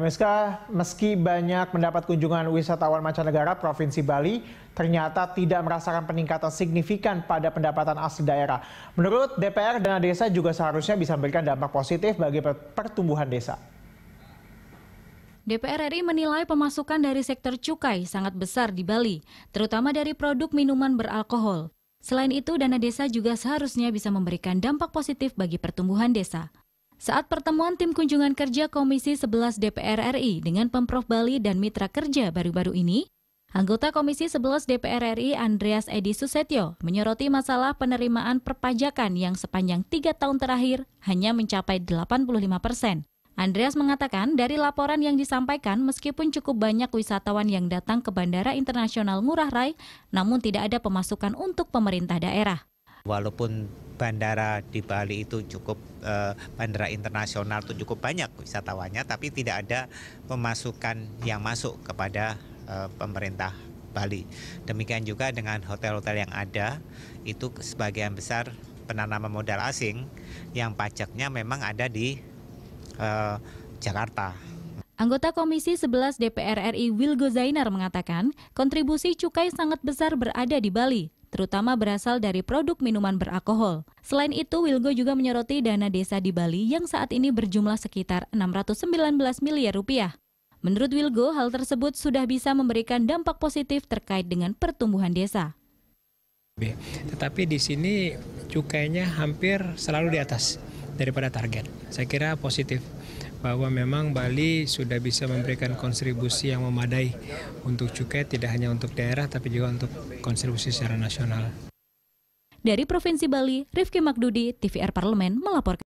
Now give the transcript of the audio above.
MSK, meski banyak mendapat kunjungan wisatawan mancanegara, Provinsi Bali ternyata tidak merasakan peningkatan signifikan pada pendapatan asli daerah. Menurut DPR, dana desa juga seharusnya bisa memberikan dampak positif bagi pertumbuhan desa. DPR RI menilai pemasukan dari sektor cukai sangat besar di Bali, terutama dari produk minuman beralkohol. Selain itu, dana desa juga seharusnya bisa memberikan dampak positif bagi pertumbuhan desa. Saat pertemuan tim kunjungan kerja Komisi 11 DPR RI dengan Pemprov Bali dan mitra kerja baru-baru ini, anggota Komisi 11 DPR RI Andreas Edi Susetyo menyoroti masalah penerimaan perpajakan yang sepanjang tiga tahun terakhir hanya mencapai 85 persen. Andreas mengatakan dari laporan yang disampaikan meskipun cukup banyak wisatawan yang datang ke Bandara Internasional Ngurah Rai, namun tidak ada pemasukan untuk pemerintah daerah. Walaupun bandara di Bali itu cukup eh, bandara internasional itu cukup banyak wisatawannya, tapi tidak ada pemasukan yang masuk kepada eh, pemerintah Bali. Demikian juga dengan hotel-hotel yang ada, itu sebagian besar penanaman modal asing yang pajaknya memang ada di eh, Jakarta. Anggota Komisi 11 DPR RI Wilgo Zainar mengatakan, kontribusi cukai sangat besar berada di Bali terutama berasal dari produk minuman beralkohol. Selain itu, Wilgo juga menyoroti dana desa di Bali yang saat ini berjumlah sekitar 619 miliar rupiah. Menurut Wilgo, hal tersebut sudah bisa memberikan dampak positif terkait dengan pertumbuhan desa. Tetapi di sini cukainya hampir selalu di atas daripada target. Saya kira positif bahwa memang Bali sudah bisa memberikan kontribusi yang memadai untuk cukai tidak hanya untuk daerah tapi juga untuk kontribusi secara nasional. Dari Provinsi Bali, Rifki Magdudi TVR Parlemen melaporkan.